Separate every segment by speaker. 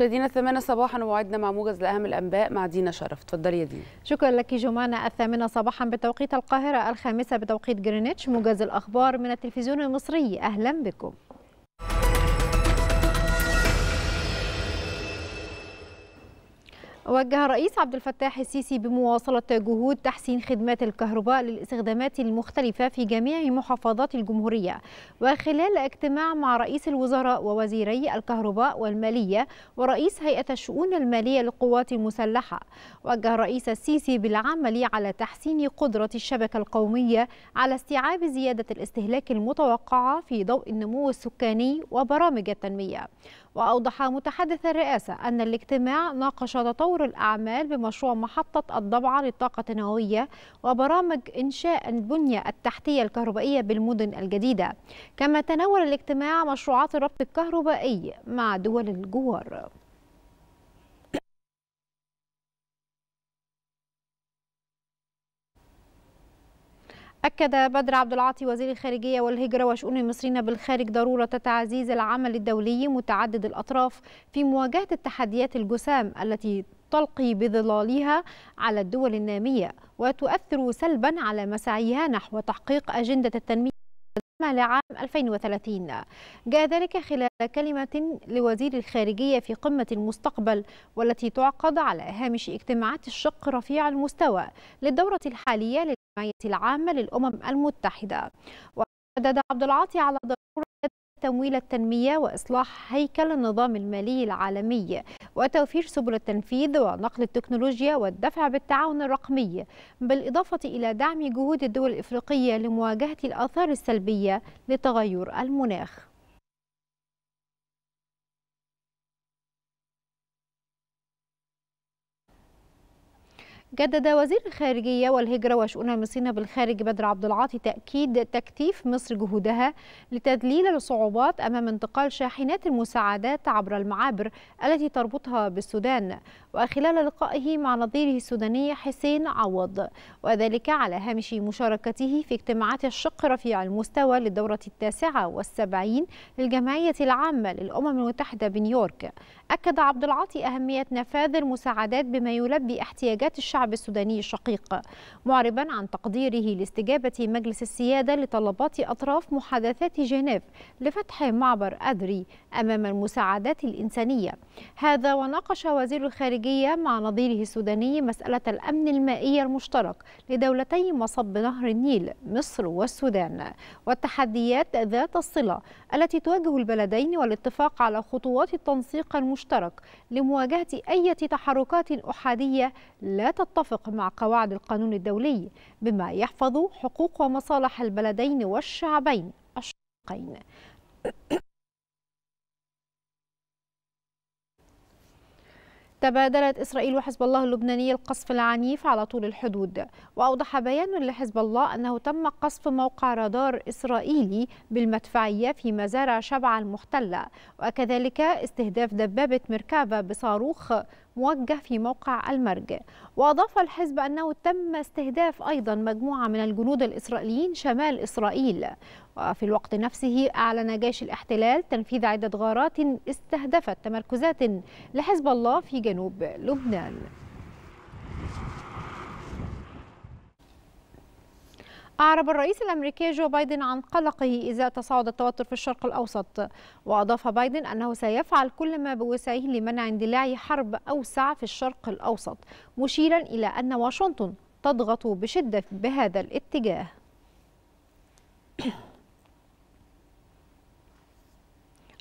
Speaker 1: مشاهدينا الثامنة صباحا وعدنا مع موجز لأهم الأنباء مع دينا شرف اتفضلي يا دينا شكرا لك جمانة الثامنة صباحا بتوقيت القاهرة الخامسة بتوقيت جرينتش موجز الأخبار من التلفزيون المصري أهلا بكم وجه الرئيس عبد الفتاح السيسي بمواصلة جهود تحسين خدمات الكهرباء للاستخدامات المختلفة في جميع محافظات الجمهورية وخلال اجتماع مع رئيس الوزراء ووزيري الكهرباء والمالية ورئيس هيئة الشؤون المالية للقوات المسلحة وجه الرئيس السيسي بالعمل على تحسين قدرة الشبكة القومية على استيعاب زيادة الاستهلاك المتوقعة في ضوء النمو السكاني وبرامج التنمية وأوضح متحدث الرئاسة أن الاجتماع ناقش تطور دور الأعمال بمشروع محطة الضبعة للطاقة النووية وبرامج إنشاء البنية التحتية الكهربائية بالمدن الجديدة كما تناول الاجتماع مشروعات الربط الكهربائي مع دول الجوار أكد بدر عبد العاطي وزير الخارجية والهجرة وشؤون المصريين بالخارج ضرورة تعزيز العمل الدولي متعدد الأطراف في مواجهة التحديات الجسام التي تلقي بظلالها على الدول النامية وتؤثر سلبا على مساعيها نحو تحقيق أجندة التنمية لعام 2030 جاء ذلك خلال كلمة لوزير الخارجية في قمة المستقبل والتي تعقد على هامش اجتماعات الشق رفيع المستوى للدورة الحالية للجمعية العامة للأمم المتحدة وشدد عبد العاطي على ضرورة تمويل التنمية وإصلاح هيكل النظام المالي العالمي وتوفير سبل التنفيذ ونقل التكنولوجيا والدفع بالتعاون الرقمي بالإضافة إلى دعم جهود الدول الإفريقية لمواجهة الآثار السلبية لتغير المناخ جدد وزير الخارجية والهجرة وشؤون المصريين بالخارج بدر عبد العاطي تأكيد تكثيف مصر جهودها لتذليل الصعوبات أمام انتقال شاحنات المساعدات عبر المعابر التي تربطها بالسودان وخلال لقائه مع نظيره السوداني حسين عوض وذلك على هامش مشاركته في اجتماعات الشق رفيع المستوى للدورة التاسعة والسبعين للجمعية العامة للأمم المتحدة بنيويورك أكد عبد العاطي أهمية نفاذ المساعدات بما يلبي احتياجات الشعب الشعب السوداني الشقيق معربا عن تقديره لاستجابة مجلس السيادة لطلبات أطراف محادثات جنيف لفتح معبر أدري أمام المساعدات الإنسانية هذا وناقش وزير الخارجية مع نظيره السوداني مسألة الأمن المائي المشترك لدولتي مصب نهر النيل مصر والسودان والتحديات ذات الصلة التي تواجه البلدين والاتفاق على خطوات التنسيق المشترك لمواجهة أي تحركات أحادية لا تتطلب تتفق مع قواعد القانون الدولي بما يحفظ حقوق ومصالح البلدين والشعبين الشقيقين تبادلت إسرائيل وحزب الله اللبناني القصف العنيف على طول الحدود وأوضح بيان لحزب الله أنه تم قصف موقع رادار إسرائيلي بالمدفعية في مزارع شبع المحتلة وكذلك استهداف دبابة مركبة بصاروخ موجه في موقع المرج وأضاف الحزب أنه تم استهداف أيضا مجموعة من الجنود الإسرائيليين شمال إسرائيل وفي الوقت نفسه أعلن جيش الاحتلال تنفيذ عدة غارات استهدفت تمركزات لحزب الله في جنوب لبنان أعرب الرئيس الأمريكي جو بايدن عن قلقه إزاء تصاعد التوتر في الشرق الأوسط وأضاف بايدن أنه سيفعل كل ما بوسعه لمنع اندلاع حرب أوسع في الشرق الأوسط مشيرا إلى أن واشنطن تضغط بشدة بهذا الاتجاه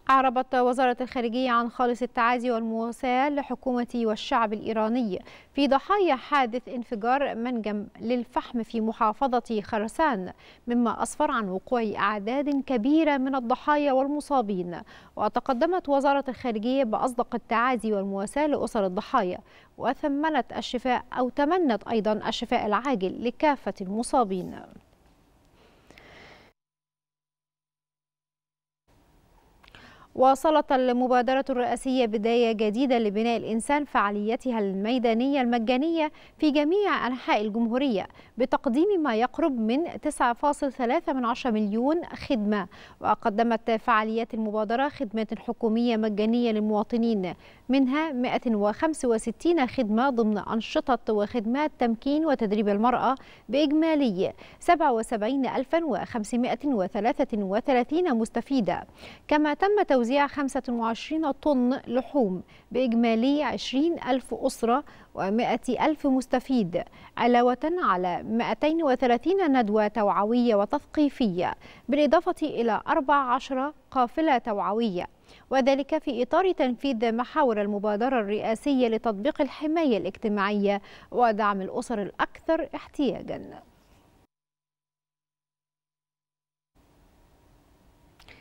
Speaker 1: أعربت وزارة الخارجية عن خالص التعازي والمواساة لحكومة والشعب الإيراني في ضحايا حادث انفجار منجم للفحم في محافظة خرسان مما أسفر عن وقوع أعداد كبيرة من الضحايا والمصابين وتقدمت وزارة الخارجية بأصدق التعازي والمواساة لأسر الضحايا وثمنت الشفاء أو تمنت أيضا الشفاء العاجل لكافة المصابين واصلت المبادرة الرئاسية بداية جديدة لبناء الإنسان فعاليتها الميدانية المجانية في جميع أنحاء الجمهورية بتقديم ما يقرب من 9.3 مليون خدمة وقدمت فعاليات المبادرة خدمات حكومية مجانية للمواطنين منها 165 خدمة ضمن أنشطة وخدمات تمكين وتدريب المرأة بإجمالي 77533 مستفيدة كما تم توزيع توزيع 25 طن لحوم بإجمالي 20 ألف أسرة و100 ألف مستفيد علاوة على 230 ندوة توعوية وتثقيفية بالإضافة إلى 14 قافلة توعوية وذلك في إطار تنفيذ محاور المبادرة الرئاسية لتطبيق الحماية الاجتماعية ودعم الأسر الأكثر احتياجاً